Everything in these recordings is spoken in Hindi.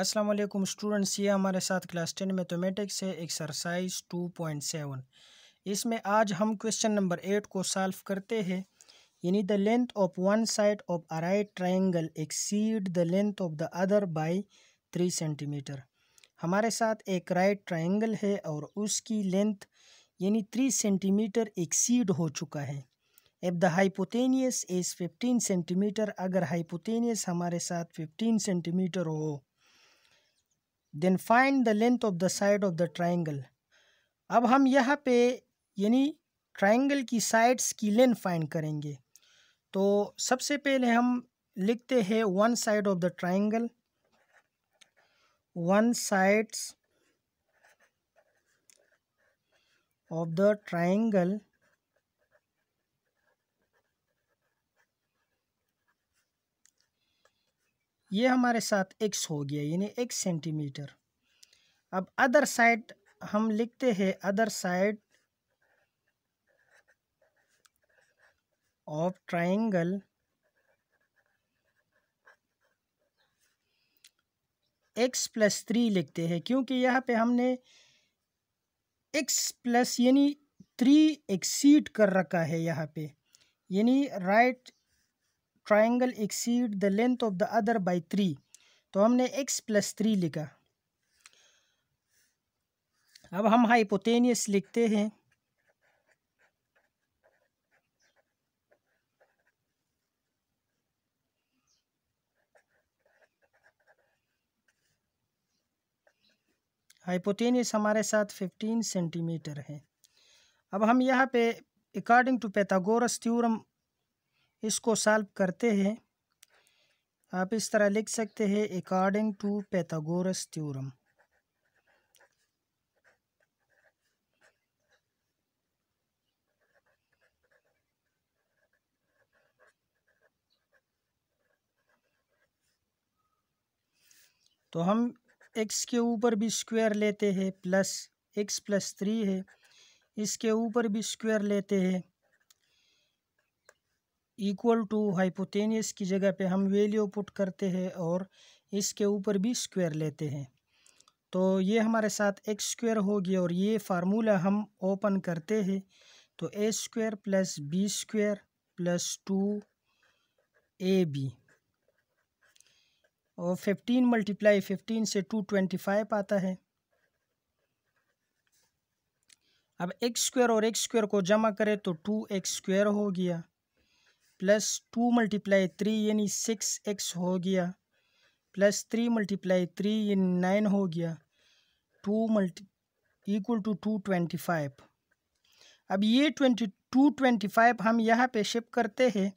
अस्सलाम वालेकुम स्टूडेंट्स ये हमारे साथ क्लास टेन मैथमेटिक्स है एक्सरसाइज टू पॉइंट सेवन इसमें आज हम क्वेश्चन नंबर एट को सॉल्व करते हैं यानी the length of one side of a right triangle exceed the length of the other by three centimetre हमारे साथ एक राइट ट्राइंगल है और उसकी लेंथ यानी थ्री सेंटीमीटर एक्सीड हो चुका है if the hypotenuse is fifteen centimetre अगर हाइपोटेनियस हमारे साथ फिफ्टीन सेंटीमीटर हो then find the length of the side of the triangle अब हम यहाँ पे यानी ट्राइंगल की साइड्स की लेंथ फाइंड करेंगे तो सबसे पहले हम लिखते हैं one side of the triangle one sides of the triangle ये हमारे साथ एक्स हो गया यानी एक सेंटीमीटर अब अदर साइड हम लिखते हैं other side of triangle x plus three लिखते हैं क्योंकि यहाँ पे हमने एक्स प्लस यानी थ्री एक्सीड कर रखा है यहाँ पे यानी right triangle exceed the length of the other by three तो हमने एक्स प्लस थ्री लिखा अब हम हाइपोटेनियस लिखते हैं हाइपोटेनियस हमारे साथ 15 सेंटीमीटर है अब हम यहाँ पे अकॉर्डिंग टू पैथागोरस थ्योरम इसको सॉल्व करते हैं आप इस तरह लिख सकते हैं अकॉर्डिंग टू पैथागोरस थ्योरम तो हम एक्स के ऊपर भी स्क्वायर लेते हैं प्लस एक्स प्लस थ्री है इसके ऊपर भी स्क्वायर लेते हैं इक्वल टू हाइपोटेनियस की जगह पे हम वैल्यू पुट करते हैं और इसके ऊपर भी स्क्वायर लेते हैं तो ये हमारे साथ एक्स स्क्वायर गया और ये फार्मूला हम ओपन करते हैं तो a square plus b square plus two a b और फिफ्टीन मल्टीप्लाई फिफ्टीन से टू ट्वेंटी फाइव आता है अब एक्स स्क्वायर और एक्स स्क्वायर को जमा करें तो टू एक्स स्क्वायर हो गया प्लस टू मल्टीप्लाई थ्री यानी सिक्स एक्स हो गया प्लस थ्री मल्टीप्लाई थ्री यानी नाइन हो गया two multi equal to two twenty five अब ये ट्वेंटी टू ट्वेंटी फाइव हम यहाँ पे शिफ्ट करते हैं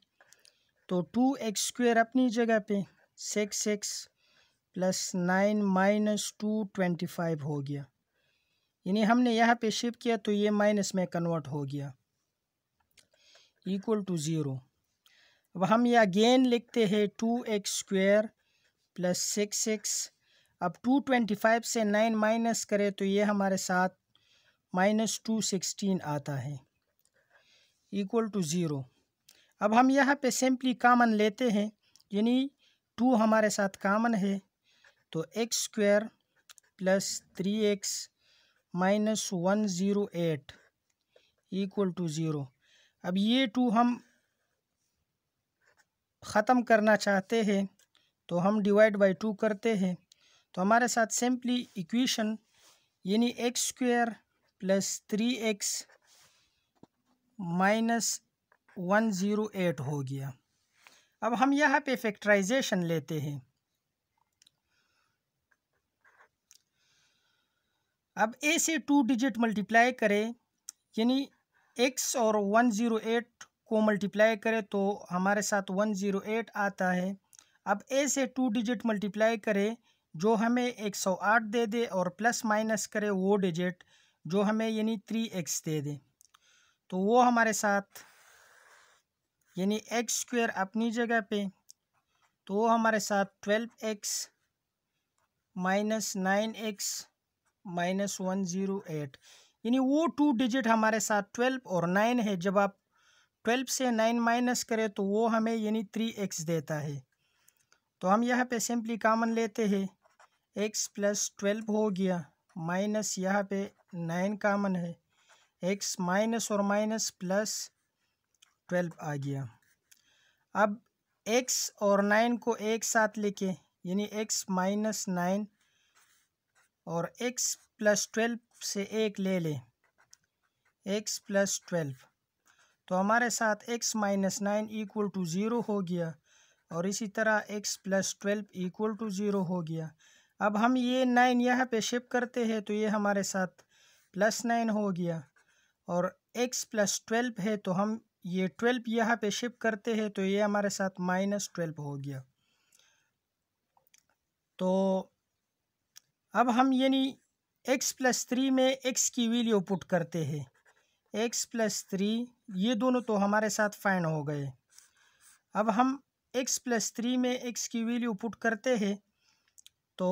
तो टू एक्स स्क्वेयर अपनी जगह पे six x plus nine minus two twenty five हो गया यानी हमने यहाँ पे शिफ्ट किया तो ये माइनस में कन्वर्ट हो गया इक्वल टू ज़ीरो अब हम ये अगेन लिखते हैं two x square plus six x अब टू ट्वेंटी फाइव से नाइन माइनस करें तो ये हमारे साथ माइनस टू सिक्सटीन आता है इक्वल टू ज़ीरो अब हम यहाँ पे सिंपली कामन लेते हैं यानी टू हमारे साथ कामन है तो x square plus three x minus one zero eight equal to zero अब ये टू हम ख़त्म करना चाहते हैं तो हम डिवाइड बाई टू करते हैं तो हमारे साथ सिंपली इक्वेशन यानी x square plus three x minus one zero eight हो गया अब हम यहाँ पे फैक्टराइजेशन लेते हैं अब ए से टू डिजिट मल्टीप्लाई करें यानी एक्स और वन ज़ीरो एट को मल्टीप्लाई करें तो हमारे साथ वन ज़ीरो एट आता है अब ए से टू डिजिट मल्टीप्लाई करें जो हमें एक सौ आठ दे दे और प्लस माइनस करे वो डिजिट जो हमें यानी थ्री एक्स दे दे तो वो हमारे साथ यानी एक्स स्क्वेयर अपनी जगह पे तो वो हमारे साथ twelve x minus nine x minus one zero eight यानी वो टू डिजिट हमारे साथ ट्वेल्व और नाइन है जब आप ट्वेल्व से नाइन माइनस करें तो वो हमें यानी थ्री एक्स देता है तो हम यहाँ पे सिंपली कामन लेते हैं एक्स प्लस ट्वेल्व हो गया माइनस यहाँ पे नाइन कामन है एक्स माइनस और माइनस प्लस ट्वेल्व आ गया अब एक्स और नाइन को एक साथ लेके यानी एक्स माइनस नाइन और एक्स प्लस ट्वेल्व से एक ले लें एक्स प्लस ट्वेल्व तो हमारे साथ x minus nine equal to zero हो गया और इसी तरह x plus twelve equal to zero हो गया अब हम ये नाइन यहाँ पे शिफ्ट करते हैं तो ये हमारे साथ प्लस नाइन हो गया और x प्लस ट्वेल्व है तो हम ये ट्वेल्व यहाँ पे शिफ्ट करते हैं तो ये हमारे साथ माइनस ट्वेल्व हो गया तो अब हम यानी x प्लस थ्री में x की वैल्यू पुट करते हैं x प्लस थ्री ये दोनों तो हमारे साथ फाइन हो गए अब हम x प्लस थ्री में x की वैल्यू पुट करते हैं तो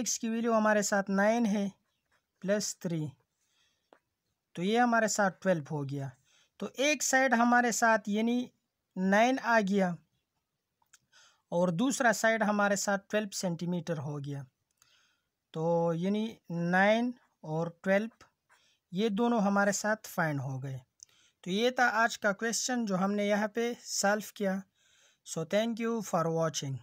x की वैल्यू हमारे साथ नाइन है प्लस थ्री तो ये हमारे साथ ट्वेल्व हो गया तो एक साइड हमारे साथ यानी नाइन आ गया और दूसरा साइड हमारे साथ ट्वेल्व सेंटीमीटर हो गया तो यानी नाइन और ट्वेल्व ये दोनों हमारे साथ फ़ाइन हो गए तो ये था आज का क्वेश्चन जो हमने यहाँ पे सॉल्व किया so thank you for watching